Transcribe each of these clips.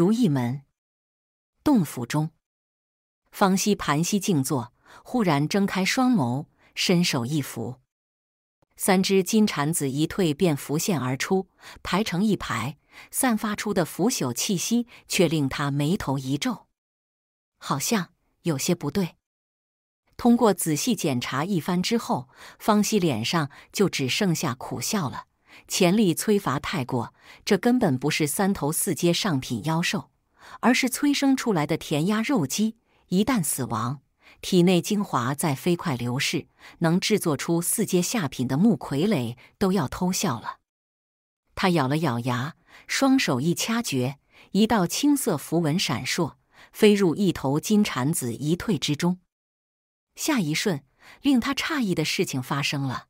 如意门洞府中，方希盘膝静坐，忽然睁开双眸，伸手一扶，三只金蝉子一退便浮现而出，排成一排，散发出的腐朽气息却令他眉头一皱，好像有些不对。通过仔细检查一番之后，方希脸上就只剩下苦笑了。潜力催乏太过，这根本不是三头四阶上品妖兽，而是催生出来的填鸭肉鸡。一旦死亡，体内精华在飞快流逝，能制作出四阶下品的木傀儡都要偷笑了。他咬了咬牙，双手一掐诀，一道青色符文闪烁，飞入一头金蝉子一退之中。下一瞬，令他诧异的事情发生了。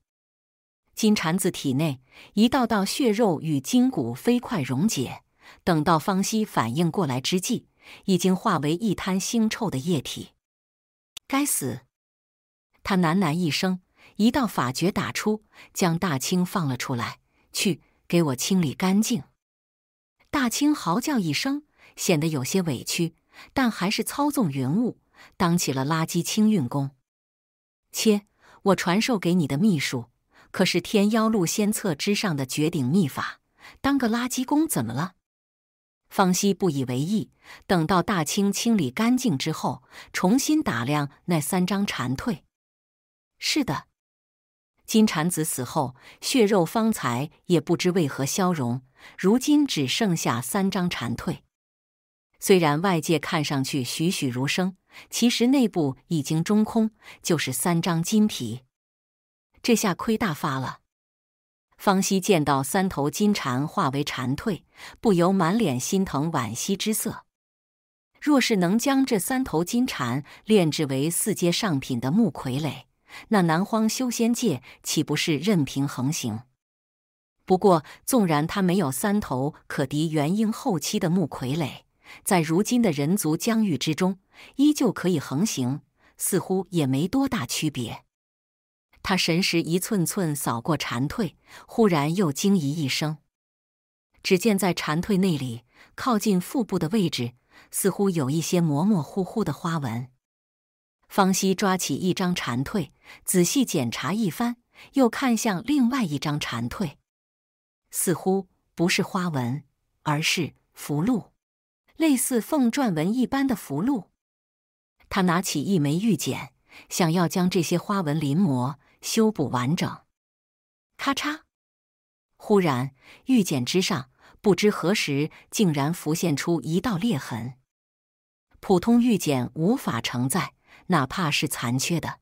金蝉子体内一道道血肉与筋骨飞快溶解，等到方西反应过来之际，已经化为一滩腥臭的液体。该死！他喃喃一声，一道法诀打出，将大清放了出来。去，给我清理干净！大清嚎叫一声，显得有些委屈，但还是操纵云雾，当起了垃圾清运工。切！我传授给你的秘术。可是天妖鹿仙册之上的绝顶秘法，当个垃圾工怎么了？方希不以为意。等到大清清理干净之后，重新打量那三张蝉蜕。是的，金蝉子死后血肉方才也不知为何消融，如今只剩下三张蝉蜕。虽然外界看上去栩栩如生，其实内部已经中空，就是三张金皮。这下亏大发了。方希见到三头金蝉化为蝉蜕，不由满脸心疼惋惜之色。若是能将这三头金蝉炼制为四阶上品的木傀儡，那南荒修仙界岂不是任凭横行？不过，纵然他没有三头可敌元婴后期的木傀儡，在如今的人族疆域之中，依旧可以横行，似乎也没多大区别。他神识一寸寸扫过蝉蜕，忽然又惊疑一声。只见在蝉蜕内里，靠近腹部的位置，似乎有一些模模糊糊的花纹。方西抓起一张蝉蜕，仔细检查一番，又看向另外一张蝉蜕，似乎不是花纹，而是符箓，类似凤篆纹一般的符箓。他拿起一枚玉简，想要将这些花纹临摹。修补完整，咔嚓！忽然，玉简之上不知何时竟然浮现出一道裂痕。普通玉简无法承载，哪怕是残缺的。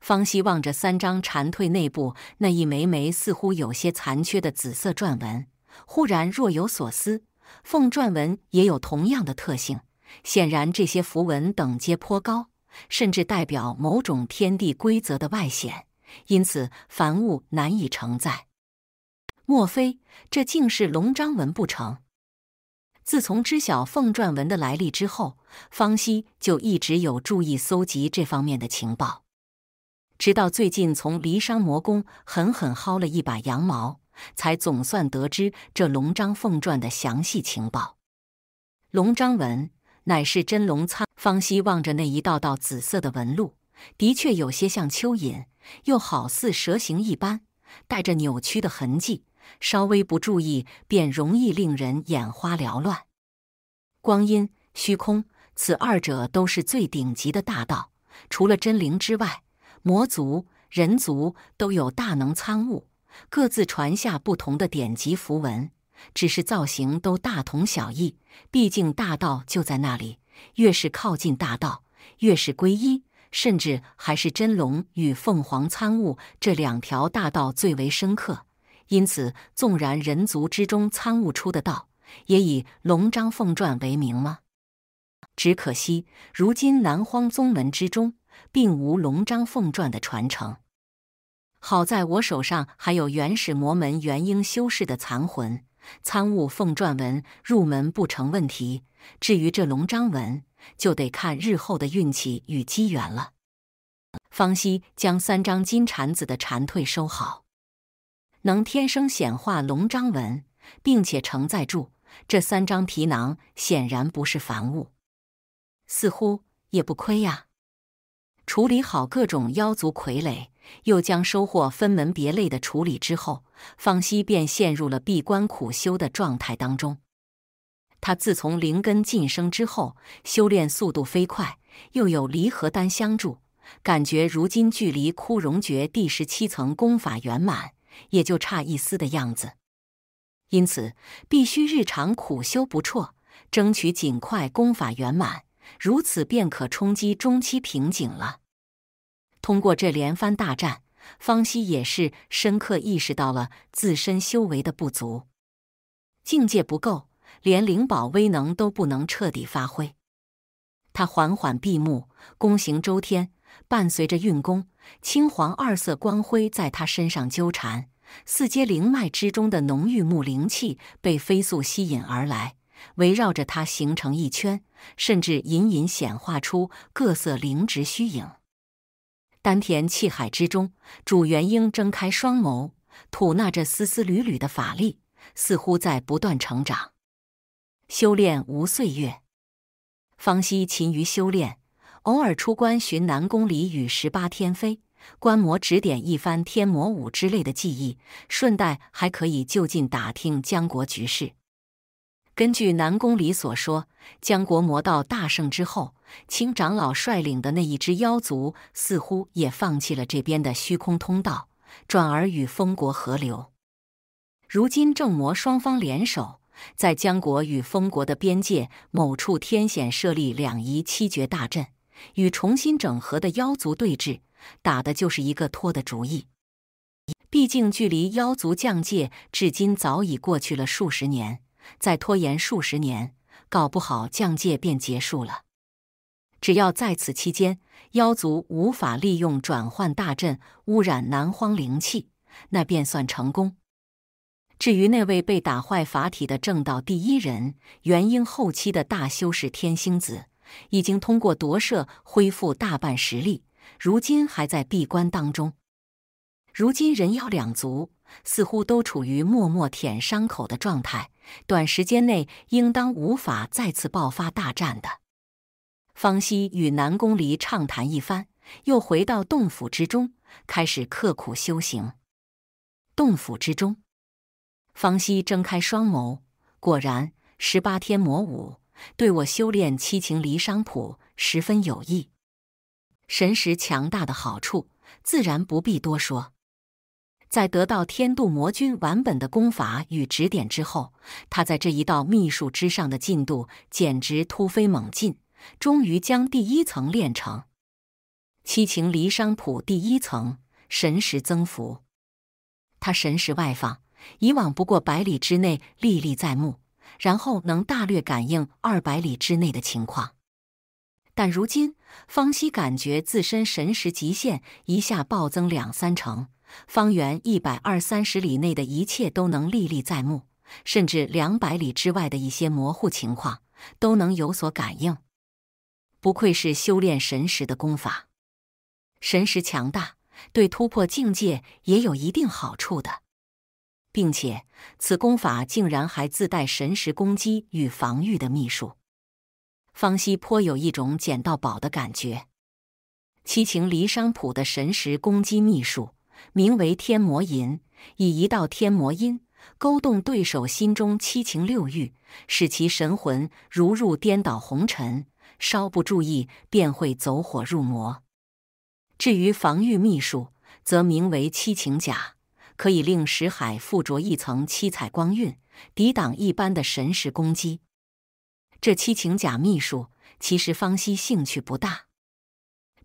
方希望着三张蝉蜕内部那一枚枚似乎有些残缺的紫色篆文，忽然若有所思。凤篆文也有同样的特性，显然这些符文等阶颇高。甚至代表某种天地规则的外显，因此凡物难以承载。莫非这竟是龙章文不成？自从知晓凤篆文的来历之后，方希就一直有注意搜集这方面的情报，直到最近从骊山魔宫狠狠薅了一把羊毛，才总算得知这龙章凤篆的详细情报。龙章文。乃是真龙苍。方希望着那一道道紫色的纹路，的确有些像蚯蚓，又好似蛇形一般，带着扭曲的痕迹，稍微不注意便容易令人眼花缭乱。光阴、虚空，此二者都是最顶级的大道，除了真灵之外，魔族、人族都有大能参悟，各自传下不同的典籍符文。只是造型都大同小异，毕竟大道就在那里。越是靠近大道，越是归一，甚至还是真龙与凤凰参悟这两条大道最为深刻。因此，纵然人族之中参悟出的道，也以龙章凤传为名吗？只可惜，如今南荒宗门之中并无龙章凤传的传承。好在我手上还有原始魔门元婴修士的残魂。参悟凤篆文入门不成问题，至于这龙章文，就得看日后的运气与机缘了。方希将三张金蝉子的蝉蜕收好，能天生显化龙章文，并且承载住这三张皮囊，显然不是凡物，似乎也不亏呀。处理好各种妖族傀儡，又将收获分门别类的处理之后，方西便陷入了闭关苦修的状态当中。他自从灵根晋升之后，修炼速度飞快，又有离合丹相助，感觉如今距离枯荣诀第十七层功法圆满也就差一丝的样子。因此，必须日常苦修不辍，争取尽快功法圆满，如此便可冲击中期瓶颈了。通过这连番大战，方希也是深刻意识到了自身修为的不足，境界不够，连灵宝威能都不能彻底发挥。他缓缓闭目，躬行周天，伴随着运功，青黄二色光辉在他身上纠缠，四阶灵脉之中的浓郁木灵气被飞速吸引而来，围绕着他形成一圈，甚至隐隐显化出各色灵植虚影。丹田气海之中，主元婴睁开双眸，吐纳着丝丝缕缕的法力，似乎在不断成长。修炼无岁月，方希勤于修炼，偶尔出关寻南宫里与十八天妃观摩指点一番天魔舞之类的技艺，顺带还可以就近打听江国局势。根据南宫里所说，江国魔道大胜之后，青长老率领的那一支妖族似乎也放弃了这边的虚空通道，转而与封国合流。如今正魔双方联手，在江国与封国的边界某处天险设立两仪七绝大阵，与重新整合的妖族对峙，打的就是一个拖的主意。毕竟，距离妖族降界至今早已过去了数十年。再拖延数十年，搞不好降界便结束了。只要在此期间，妖族无法利用转换大阵污染南荒灵气，那便算成功。至于那位被打坏法体的正道第一人，元婴后期的大修士天星子，已经通过夺舍恢复大半实力，如今还在闭关当中。如今人妖两族似乎都处于默默舔伤口的状态，短时间内应当无法再次爆发大战的。方希与南宫离畅谈一番，又回到洞府之中，开始刻苦修行。洞府之中，方希睁开双眸，果然十八天魔舞对我修炼七情离伤谱十分有益，神识强大的好处自然不必多说。在得到天度魔君完本的功法与指点之后，他在这一道秘术之上的进度简直突飞猛进，终于将第一层练成。七情离伤谱第一层，神识增幅。他神识外放，以往不过百里之内历历在目，然后能大略感应二百里之内的情况。但如今，方希感觉自身神识极限一下暴增两三成。方圆一百二三十里内的一切都能历历在目，甚至两百里之外的一些模糊情况都能有所感应。不愧是修炼神识的功法，神识强大，对突破境界也有一定好处的。并且此功法竟然还自带神识攻击与防御的秘术，方西颇有一种捡到宝的感觉。七情离商谱的神识攻击秘术。名为天魔吟，以一道天魔音勾动对手心中七情六欲，使其神魂如入颠倒红尘，稍不注意便会走火入魔。至于防御秘术，则名为七情甲，可以令石海附着一层七彩光晕，抵挡一般的神识攻击。这七情甲秘术，其实方西兴趣不大，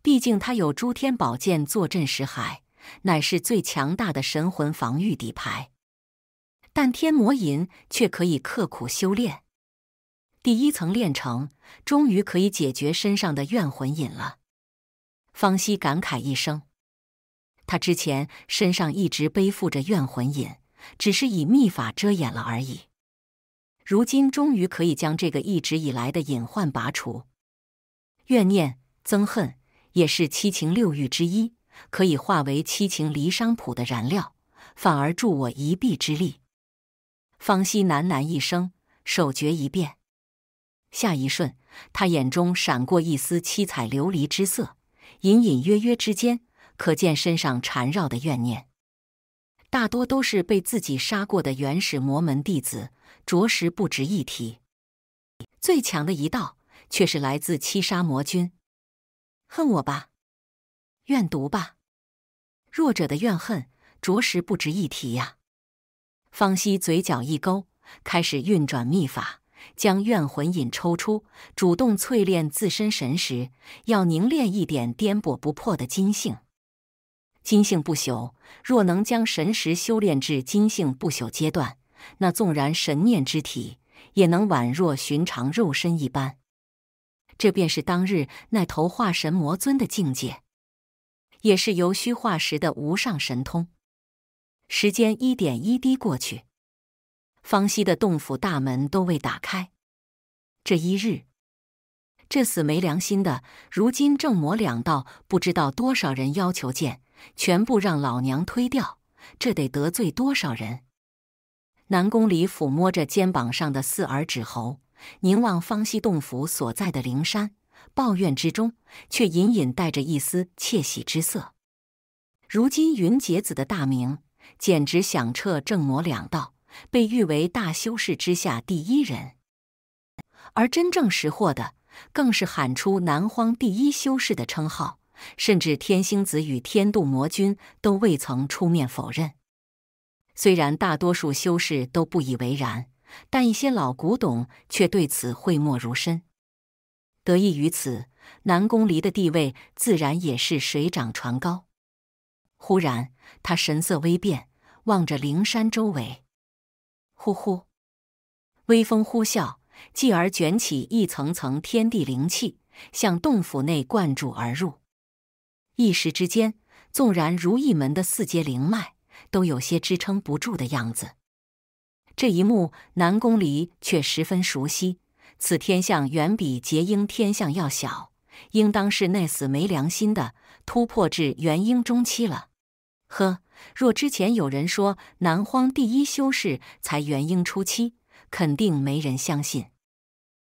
毕竟他有诸天宝剑坐镇石海。乃是最强大的神魂防御底牌，但天魔银却可以刻苦修炼。第一层练成，终于可以解决身上的怨魂瘾了。方希感慨一声，他之前身上一直背负着怨魂瘾，只是以秘法遮掩了而已。如今终于可以将这个一直以来的隐患拔除。怨念、憎恨也是七情六欲之一。可以化为七情离殇谱的燃料，反而助我一臂之力。方希喃喃一声，手诀一变，下一瞬，他眼中闪过一丝七彩琉璃之色，隐隐约约之间，可见身上缠绕的怨念，大多都是被自己杀过的原始魔门弟子，着实不值一提。最强的一道，却是来自七杀魔君，恨我吧。怨毒吧，弱者的怨恨着实不值一提呀。方希嘴角一勾，开始运转秘法，将怨魂引抽出，主动淬炼自身神识，要凝练一点颠簸不破的金性。金性不朽，若能将神识修炼至金性不朽阶段，那纵然神念之体，也能宛若寻常肉身一般。这便是当日那头化神魔尊的境界。也是由虚化时的无上神通，时间一点一滴过去，方西的洞府大门都未打开。这一日，这死没良心的，如今正魔两道不知道多少人要求见，全部让老娘推掉，这得得罪多少人？南宫里抚摸着肩膀上的四耳指猴，凝望方西洞府所在的灵山。抱怨之中，却隐隐带着一丝窃喜之色。如今，云杰子的大名简直响彻正魔两道，被誉为大修士之下第一人。而真正识货的，更是喊出“南荒第一修士”的称号，甚至天星子与天度魔君都未曾出面否认。虽然大多数修士都不以为然，但一些老古董却对此讳莫如深。得益于此，南宫离的地位自然也是水涨船高。忽然，他神色微变，望着灵山周围，呼呼，微风呼啸，继而卷起一层层天地灵气，向洞府内灌注而入。一时之间，纵然如意门的四阶灵脉都有些支撑不住的样子。这一幕，南宫离却十分熟悉。此天象远比结婴天象要小，应当是那死没良心的突破至元婴中期了。呵，若之前有人说南荒第一修士才元婴初期，肯定没人相信。